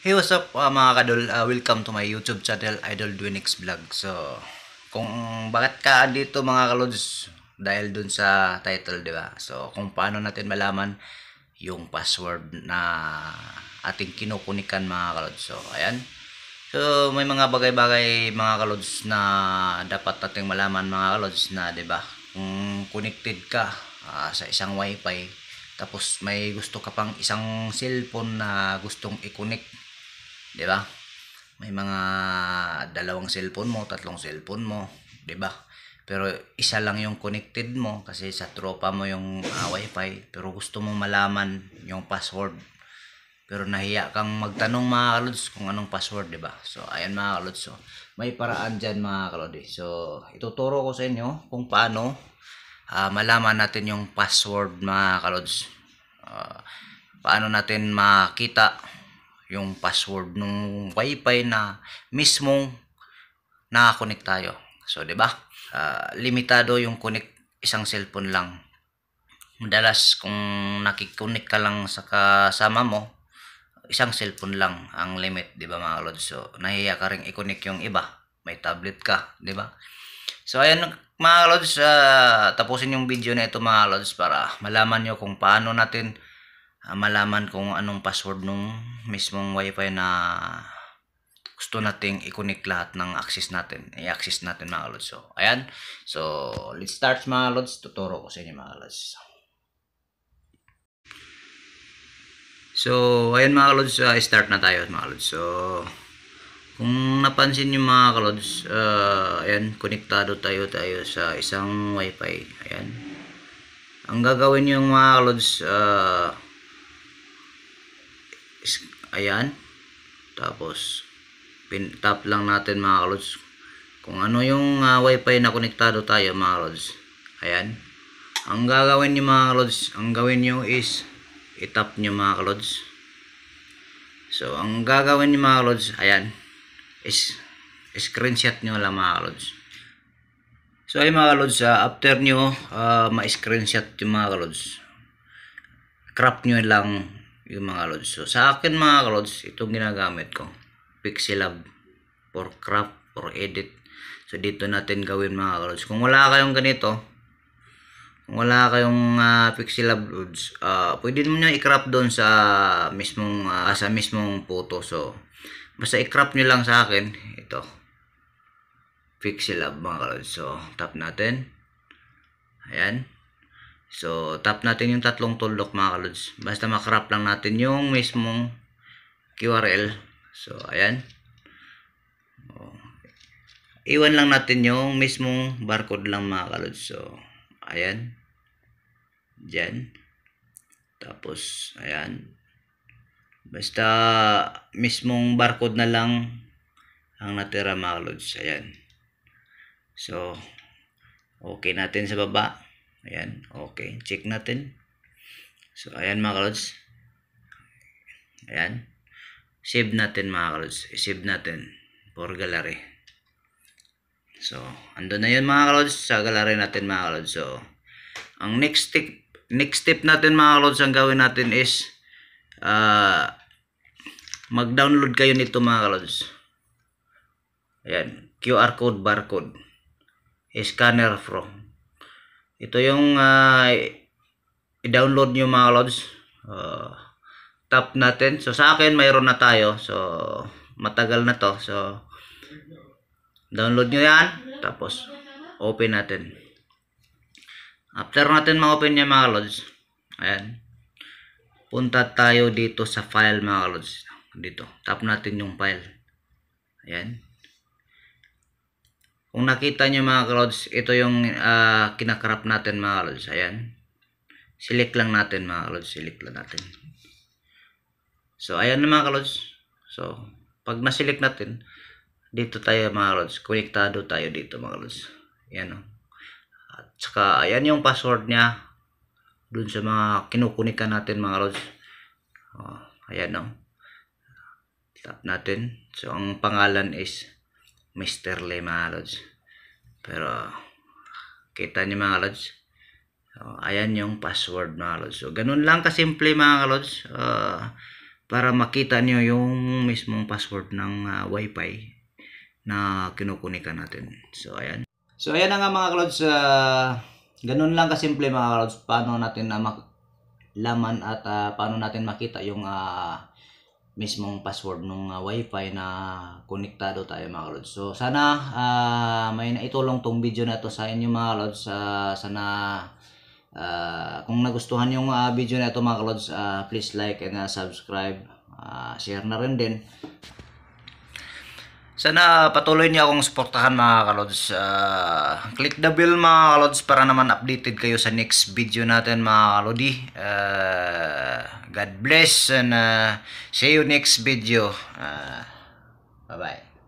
Hey, what's up uh, mga kadol? Uh, welcome to my YouTube channel, Idol Dwinix Vlog. So, kung bakit ka dito mga kalods? Dahil dun sa title, di ba? So, kung paano natin malaman yung password na ating kinukunikan mga kalods. So, ayan. So, may mga bagay-bagay mga kalods na dapat natin malaman mga kalods na, di ba? Kung connected ka uh, sa isang wifi, tapos may gusto ka pang isang cellphone na gustong i-connect 'di ba? May mga dalawang cellphone mo, tatlong cellphone mo, 'di ba? Pero isa lang yung connected mo kasi sa tropa mo yung uh, wifi pero gusto mong malaman yung password. Pero nahiya kang magtanong mga kalods kung anong password, 'di ba? So ayan mga kalods, so, may paraan diyan mga kalods. So ituturo ko sa inyo kung paano uh, malaman natin yung password mga kalods. Uh, paano natin makita yung password ng wifi na mismong nakakonect tayo. So, di ba? Uh, limitado yung connect isang cellphone lang. Madalas kung nakikonnect ka lang sa kasama mo, isang cellphone lang ang limit, di ba mga lods? So, nahiya ka rin i-connect yung iba. May tablet ka, di ba? So, ayan mga lods, uh, tapusin yung video na ito mga lods para malaman nyo kung paano natin uh, malaman kung anong password ng mismong wifi na gusto nating i-connect lahat ng access natin. I-access natin mga lods. So, ayan. So, let's start mga lods. Tuturo ko sa inyo mga lods. So, ayan mga lods. Uh, start na tayo mga lods. So, kung napansin nyo mga kalods, uh, ah, ayan, konektado tayo tayo sa isang wifi. Ayan. Ang gagawin nyo mga kalods, uh, ayan tapos pin tap lang natin mga kalods kung ano yung uh, wifi na konektado tayo mga kalods ayan ang gagawin nyo mga kalods ang gawin nyo is itap nyo mga kalods so ang gagawin nyo mga kalods ayan is screenshot nyo lang mga kalods So ay mga kalods, uh, after nyo uh, ah, ma-screenshot yung mga kalods, crop nyo lang yung mga lods. So, sa akin mga lods, itong ginagamit ko. Pixelab for crop for edit. So, dito natin gawin mga lods. Kung wala kayong ganito, kung wala kayong uh, ah, Pixelab lods, uh, pwede mo nyo i-crop doon sa mismong, uh, sa mismong photo. So, basta i-crop nyo lang sa akin. Ito. Pixelab mga lods. So, tap natin. Ayan. So, tap natin yung tatlong tuldok mga kalods. Basta makrap lang natin yung mismong QRL. So, ayan. O, oh. iwan lang natin yung mismong barcode lang mga kalods. So, ayan. Diyan. Tapos, ayan. Basta mismong barcode na lang ang natira mga kalods. Ayan. So, okay natin sa baba. Ayan, okay. Check natin. So, ayan mga kalods. Ayan. Save natin mga kalods. Save natin for gallery. So, andun na yun mga kalods sa gallery natin mga kalods. So, ang next step, next step natin mga kalods ang gawin natin is uh, mag-download kayo nito mga kalods. Ayan, QR code, barcode, scanner from ito yung uh, i-download nyo mga lods uh, tap natin so sa akin mayroon na tayo so matagal na to so download nyo yan tapos open natin after natin ma-open yan mga lods ayan punta tayo dito sa file mga lods dito tap natin yung file ayan kung nakita nyo mga clouds, ito yung uh, ah, kinakrap natin mga clouds. Ayan. Select lang natin mga clouds. Select lang natin. So, ayan na mga clouds. So, pag na-select natin, dito tayo mga clouds. Konektado tayo dito mga clouds. Ayan o. Oh. At saka, ayan yung password niya. Doon sa mga kinukunikan natin mga clouds. Oh, ayan o. Oh. Tap natin. So, ang pangalan is Mr. Lee mga lods. Pero, kita niyo mga lods. Uh, ayan yung password mga lods. So, ganun lang kasimple mga lods. Uh, para makita niyo yung mismong password ng uh, wifi na kinukunikan natin. So, ayan. So, ayan na nga mga lods. Uh, ganun lang kasimple mga lods. Paano natin na laman at uh, paano natin makita yung uh, mismong password ng uh, ah, wifi na konektado tayo mga lods. So sana uh, may naitulong tong video na to sa inyo mga lods. Uh, sana uh, kung nagustuhan yung uh, video na to mga lods, uh, please like and uh, subscribe. Uh, share na rin din. Sana patuloy niyo akong suportahan mga kalods. Uh, click the bell mga kalods para naman updated kayo sa next video natin mga kalodi. Uh, God bless and uh, see you next video. Uh, bye bye.